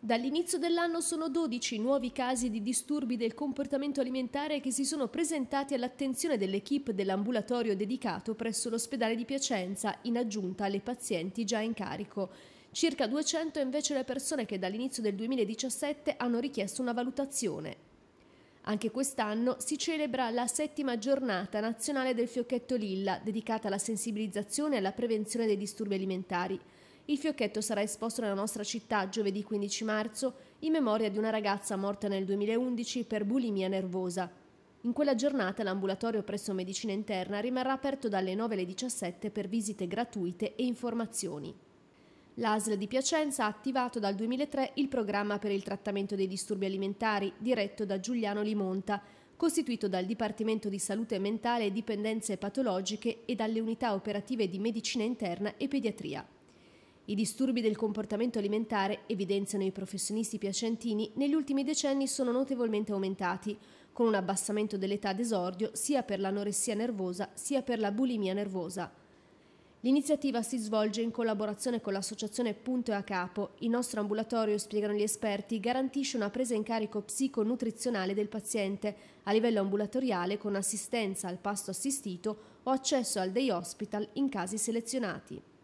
Dall'inizio dell'anno sono 12 nuovi casi di disturbi del comportamento alimentare che si sono presentati all'attenzione dell'equipe dell'ambulatorio dedicato presso l'ospedale di Piacenza, in aggiunta alle pazienti già in carico. Circa 200 invece le persone che dall'inizio del 2017 hanno richiesto una valutazione. Anche quest'anno si celebra la settima giornata nazionale del fiocchetto lilla, dedicata alla sensibilizzazione e alla prevenzione dei disturbi alimentari. Il fiocchetto sarà esposto nella nostra città giovedì 15 marzo in memoria di una ragazza morta nel 2011 per bulimia nervosa. In quella giornata l'ambulatorio presso Medicina Interna rimarrà aperto dalle 9 alle 17 per visite gratuite e informazioni. L'ASL di Piacenza ha attivato dal 2003 il programma per il trattamento dei disturbi alimentari diretto da Giuliano Limonta, costituito dal Dipartimento di Salute Mentale e Dipendenze Patologiche e dalle unità operative di Medicina Interna e Pediatria. I disturbi del comportamento alimentare, evidenziano i professionisti piacentini, negli ultimi decenni sono notevolmente aumentati, con un abbassamento dell'età d'esordio sia per l'anoressia nervosa sia per la bulimia nervosa. L'iniziativa si svolge in collaborazione con l'associazione Punto e a Capo. Il nostro ambulatorio, spiegano gli esperti, garantisce una presa in carico psiconutrizionale del paziente a livello ambulatoriale con assistenza al pasto assistito o accesso al day hospital in casi selezionati.